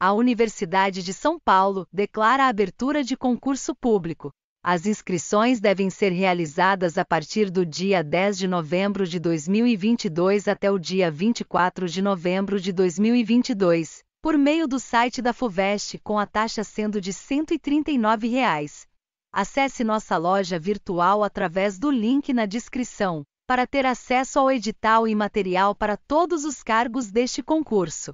A Universidade de São Paulo declara a abertura de concurso público. As inscrições devem ser realizadas a partir do dia 10 de novembro de 2022 até o dia 24 de novembro de 2022, por meio do site da FUVEST, com a taxa sendo de R$ 139. Reais. Acesse nossa loja virtual através do link na descrição, para ter acesso ao edital e material para todos os cargos deste concurso.